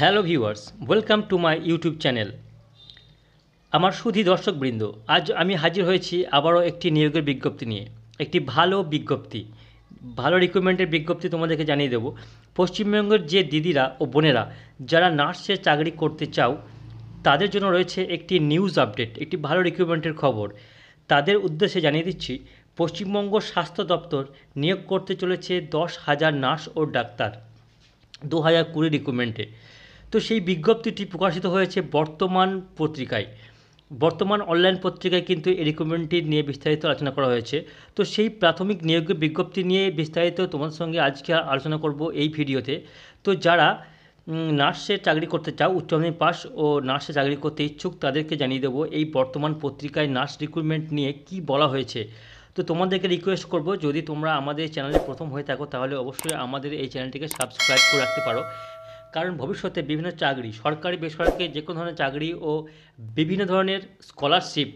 hello viewers welcome to my YouTube channel আমার সুধী দর্শকবৃন্দ আজ আমি হাজির হয়েছি আবারও একটি নিয়োগের বিজ্ঞপ্তি নিয়ে একটি ভালো বিজ্ঞপ্তি ভালো রিক্রুটমেন্টের বিজ্ঞপ্তি তোমাদেরকে জানিয়ে দেবো পশ্চিমবঙ্গের যে দিদিরা ও বোনেরা যারা নার্সে চাকরি করতে চাও তাদের জন্য রয়েছে একটি নিউজ আপডেট একটি ভালো রিক্রুটমেন্টের খবর তাদের উদ্দেশ্যে জানিয়ে দিচ্ছি পশ্চিমবঙ্গ স্বাস্থ্য দপ্তর নিয়োগ করতে চলেছে দশ হাজার নার্স ও ডাক্তার দু হাজার কুড়ি রিক্রুটমেন্টে তো সেই বিজ্ঞপ্তিটি প্রকাশিত হয়েছে বর্তমান পত্রিকায় বর্তমান অনলাইন পত্রিকায় কিন্তু এই রিক্রুটমেন্টটি নিয়ে বিস্তারিত আলোচনা করা হয়েছে তো সেই প্রাথমিক নিয়োগের বিজ্ঞপ্তি নিয়ে বিস্তারিত তোমার সঙ্গে আজকে আলোচনা করব এই ভিডিওতে তো যারা নার্সে চাকরি করতে চাও উচ্চ মাধ্যমিক পাস ও নার্সে চাকরি করতে ইচ্ছুক তাদেরকে জানিয়ে দেবো এই বর্তমান পত্রিকায় নার্স রিক্রুটমেন্ট নিয়ে কি বলা হয়েছে তো তোমাদেরকে রিকোয়েস্ট করব যদি তোমরা আমাদের চ্যানেলে প্রথম হয়ে থাকো তাহলে অবশ্যই আমাদের এই চ্যানেলটিকে সাবস্ক্রাইব করে রাখতে পারো কারণ ভবিষ্যতে বিভিন্ন চাকরি সরকারি বেসরকারি যে কোনো ধরনের চাকরি ও বিভিন্ন ধরনের স্কলারশিপ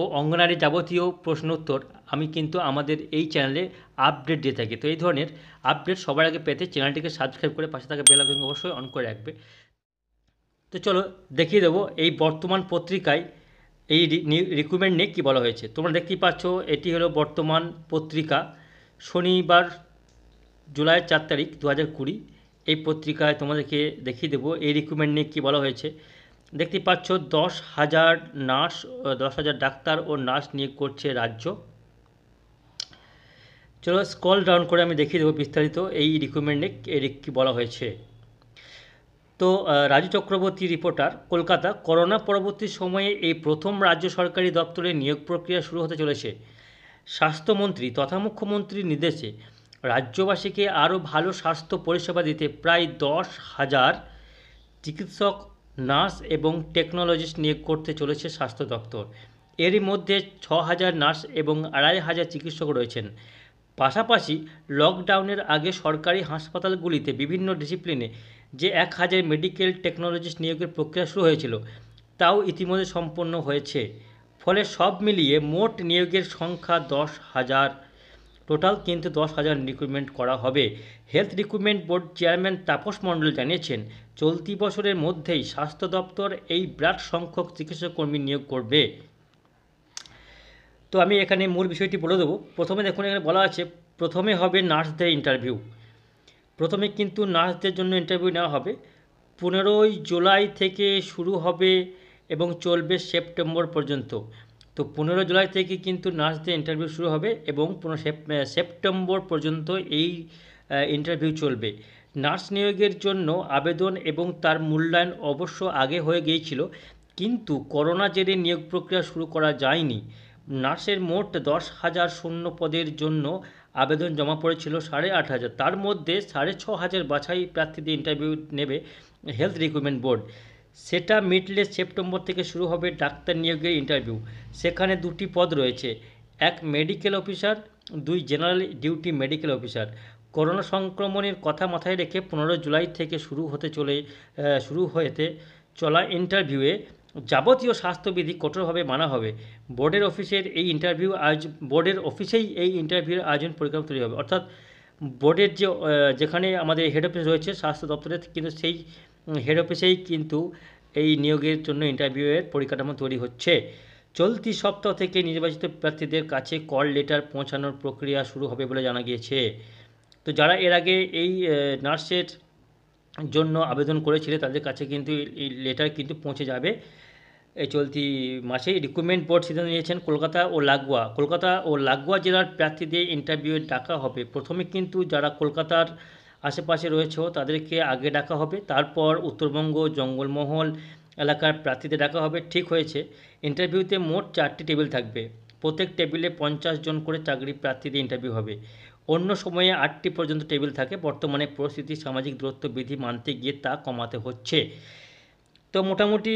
ও অঙ্গনারী যাবতীয় প্রশ্ন উত্তর আমি কিন্তু আমাদের এই চ্যানেলে আপডেট দিয়ে থাকি তো এই ধরনের আপডেট সবার আগে পেতে চ্যানেলটিকে সাবস্ক্রাইব করে পাশে থাকা বেল অবশ্যই অন করে রাখবে তো চলো দেখিয়ে দেবো এই বর্তমান পত্রিকায় এই রিক্রুটমেন্ট নিয়ে কী বলা হয়েছে তোমরা দেখতেই পাচ্ছ এটি হলো বর্তমান পত্রিকা শনিবার জুলাই চার তারিখ দু হাজার কুড়ি এই পত্রিকায় তোমাদেরকে দেখিয়ে দেবো এই রিক্রুটমেন্ট নিয়ে কী বলা হয়েছে দেখতে পাচ্ছ দশ হাজার নার্স দশ হাজার ডাক্তার ও নার্স নিয়োগ করছে রাজ্য চলো স্কল ডাউন করে আমি দেখিয়ে দেবো বিস্তারিত এই রিক্রুটমেন্ট নিয়ে এর কী বলা হয়েছে তো রাজু চক্রবর্তী রিপোর্টার কলকাতা করোনা পরবর্তী সময়ে এই প্রথম রাজ্য সরকারি দপ্তরে নিয়োগ প্রক্রিয়া শুরু হতে চলেছে স্বাস্থ্যমন্ত্রী তথা মুখ্যমন্ত্রীর নির্দেশে রাজ্যবাসীকে আরও ভালো স্বাস্থ্য পরিষেবা দিতে প্রায় দশ হাজার চিকিৎসক নার্স এবং টেকনোলজিস্ট নিয়োগ করতে চলেছে স্বাস্থ্য দপ্তর এরই মধ্যে ছ হাজার নার্স এবং আড়াই হাজার চিকিৎসক রয়েছেন পাশাপাশি লকডাউনের আগে সরকারি হাসপাতালগুলিতে বিভিন্ন ডিসিপ্লিনে যে এক হাজার মেডিকেল টেকনোলজিস্ট নিয়োগের প্রক্রিয়া শুরু হয়েছিল তাও ইতিমধ্যে সম্পন্ন হয়েছে ফলে সব মিলিয়ে মোট নিয়োগের সংখ্যা দশ হাজার টোটাল কিন্তু দশ হাজার রিক্রুটমেন্ট করা হবে health recruitment board chairman Tapas Mondal জানিয়েছেন চলতি বছরের মধ্যেই স্বাস্থ্য দপ্তর এই বিরাট সংখ্যক চিকিৎসক কর্মী নিয়োগ করবে তো আমি এখানে মূল বিষয়টি বলে দেবো প্রথমে দেখুন এখানে বলা আছে প্রথমে হবে নার্সদের ইন্টারভিউ প্রথমে কিন্তু নার্সদের জন্য ইন্টারভিউ নেওয়া হবে পনেরোই জুলাই থেকে শুরু হবে এবং চলবে সেপ্টেম্বর পর্যন্ত তো পনেরো জুলাই থেকে কিন্তু নার্সদের ইন্টারভিউ শুরু হবে এবং পনেরো সেপ্টেম্বর পর্যন্ত এই ইন্টারভিউ চলবে নার্স নিয়োগের জন্য আবেদন এবং তার মূল্যায়ন অবশ্য আগে হয়ে গিয়েছিল কিন্তু করোনা জেরে নিয়োগ প্রক্রিয়া শুরু করা যায়নি নার্সের মোট দশ হাজার শূন্য পদের জন্য আবেদন জমা পড়েছিল সাড়ে আট হাজার তার মধ্যে সাড়ে ছ হাজার বাছাই প্রার্থীদের ইন্টারভিউ নেবে হেলথ রিক্রুটমেন্ট বোর্ড সেটা মিডলে সেপ্টেম্বর থেকে শুরু হবে ডাক্তার নিয়োগের ইন্টারভিউ সেখানে দুটি পদ রয়েছে এক মেডিকেল অফিসার দুই general duty medical officer corona সংক্রমণের কথা মাথায় রেখে পনেরো জুলাই থেকে শুরু হতে চলে শুরু হতে চলা ইন্টারভিউয়ে যাবতীয় স্বাস্থ্যবিধি কঠোরভাবে মানা হবে বোর্ডের অফিসের এই ইন্টারভিউ আয়োজন বোর্ডের অফিসেই এই ইন্টারভিউর আয়োজন পরিকল্পনা তৈরি হবে অর্থাৎ বোর্ডের যে যেখানে আমাদের হেড অফিস রয়েছে স্বাস্থ্য দপ্তরের কিন্তু সেই হেড অফিসেই কিন্তু এই নিয়োগের জন্য ইন্টারভিউয়ের পরিকাঠামো তৈরি হচ্ছে চলতি সপ্তাহ থেকে নির্বাচিত প্রার্থীদের কাছে কল লেটার পৌঁছানোর প্রক্রিয়া শুরু হবে বলে জানা গিয়েছে তো যারা এর আগে এই নার্সের জন্য আবেদন করেছিল তাদের কাছে কিন্তু এই লেটার কিন্তু পৌঁছে যাবে এই চলতি মাসেই রিক্রুটমেন্ট বোর্ড সিদ্ধান্ত নিয়েছেন কলকাতা ও লাগোয়া কলকাতা ও লাগোয়া জেলার প্রার্থীদের ইন্টারভিউয়ে ডাকা হবে প্রথমে কিন্তু যারা কলকাতার আশেপাশে রয়েছ তাদেরকে আগে ডাকা হবে তারপর উত্তরবঙ্গ জঙ্গলমহল এলাকার প্রার্থীদের ডাকা হবে ঠিক হয়েছে ইন্টারভিউতে মোট চারটি টেবিল থাকবে প্রত্যেক টেবিলে পঞ্চাশ জন করে চাকরি প্রার্থীদের ইন্টারভিউ হবে অন্য সময়ে আটটি পর্যন্ত টেবিল থাকে বর্তমানে পরিস্থিতি সামাজিক দূরত্ব বিধি মানতে গিয়ে তা কমাতে হচ্ছে তো মোটামুটি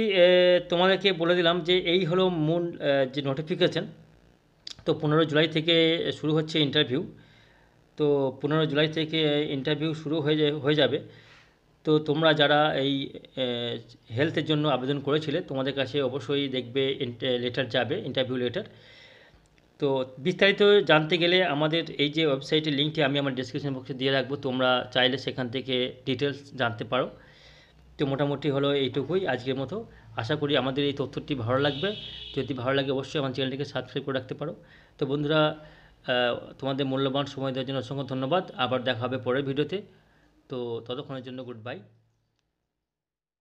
তোমাদেরকে বলে দিলাম যে এই হলো মূল যে নোটিফিকেশান তো পনেরো জুলাই থেকে শুরু হচ্ছে ইন্টারভিউ তো পনেরো জুলাই থেকে ইন্টারভিউ শুরু হয়ে হয়ে যাবে তো তোমরা যারা এই হেলথের জন্য আবেদন করেছিলে তোমাদের কাছে অবশ্যই দেখবে লেটার যাবে ইন্টারভিউ লেটার তো বিস্তারিত জানতে গেলে আমাদের এই যে ওয়েবসাইটের লিঙ্কটি আমি আমার ডিসক্রিপশন বক্সে দিয়ে রাখবো তোমরা চাইলে সেখান থেকে ডিটেলস জানতে পারো তো মোটামুটি হলো এইটুকুই আজকের মতো আশা করি আমাদের এই তথ্যটি ভালো লাগবে যদি ভালো লাগে অবশ্যই আমার চ্যানেলটিকে সাবস্ক্রাইব করে রাখতে পারো তো বন্ধুরা তোমাদের মূল্যবান সময় দেওয়ার জন্য অসংখ্য ধন্যবাদ আবার দেখা হবে পরের ভিডিওতে তো ততক্ষণের জন্য গুড বাই